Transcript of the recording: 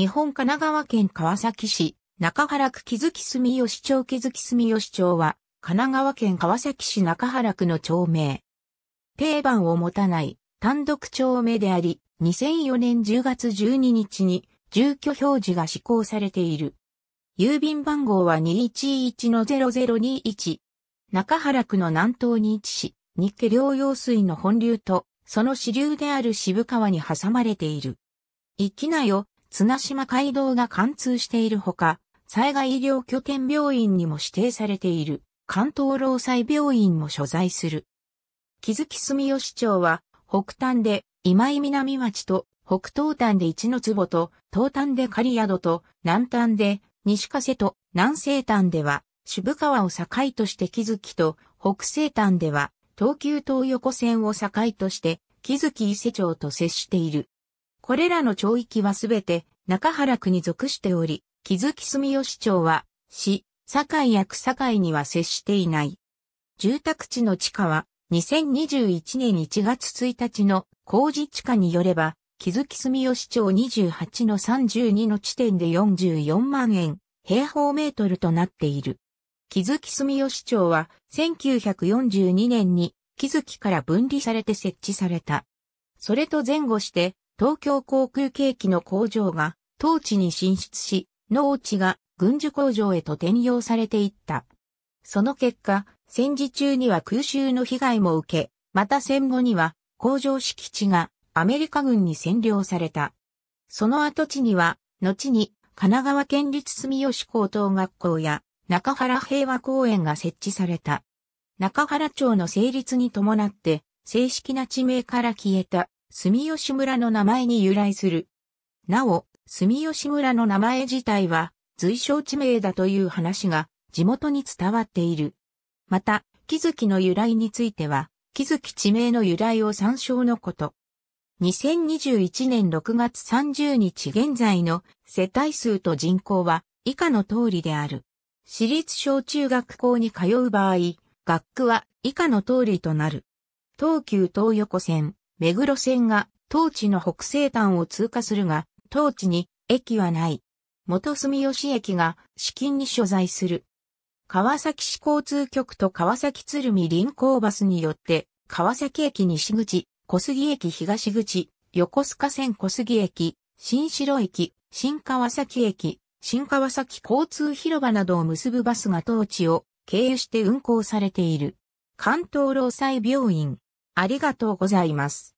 日本神奈川県川崎市、中原区木月住吉町木月住吉町は、神奈川県川崎市中原区の町名。定番を持たない単独町名であり、2004年10月12日に住居表示が施行されている。郵便番号は211-0021。中原区の南東に位置し、日家両用水の本流と、その支流である渋川に挟まれている。行きなよ、綱島街道が貫通しているほか、災害医療拠点病院にも指定されている関東労災病院も所在する。木月住吉町は北端で今井南町と北東端で一の坪と東端で刈宿と南端で西加瀬と南西端では渋川を境として木月と北西端では東急東横線を境として木月伊勢町と接している。これらの町域はすべて中原区に属しており、木月住吉町は、市、堺や草堺には接していない。住宅地の地価は、2021年1月1日の工事地価によれば、木月住吉町28の32の地点で44万円、平方メートルとなっている。木月住吉町は、1942年に木月から分離されて設置された。それと前後して、東京航空景気の工場が当地に進出し、農地が軍需工場へと転用されていった。その結果、戦時中には空襲の被害も受け、また戦後には工場敷地がアメリカ軍に占領された。その跡地には、後に神奈川県立住吉高等学校や中原平和公園が設置された。中原町の成立に伴って正式な地名から消えた住吉村の名前に由来する。なお、住吉村の名前自体は随所地名だという話が地元に伝わっている。また、木月の由来については、木月地名の由来を参照のこと。2021年6月30日現在の世帯数と人口は以下の通りである。私立小中学校に通う場合、学区は以下の通りとなる。東急東横線、目黒線が当地の北西端を通過するが、当地に駅はない。元住吉駅が資金に所在する。川崎市交通局と川崎鶴見臨港バスによって、川崎駅西口、小杉駅東口、横須賀線小杉駅、新城駅、新川崎駅、新川崎交通広場などを結ぶバスが当地を経由して運行されている。関東労災病院、ありがとうございます。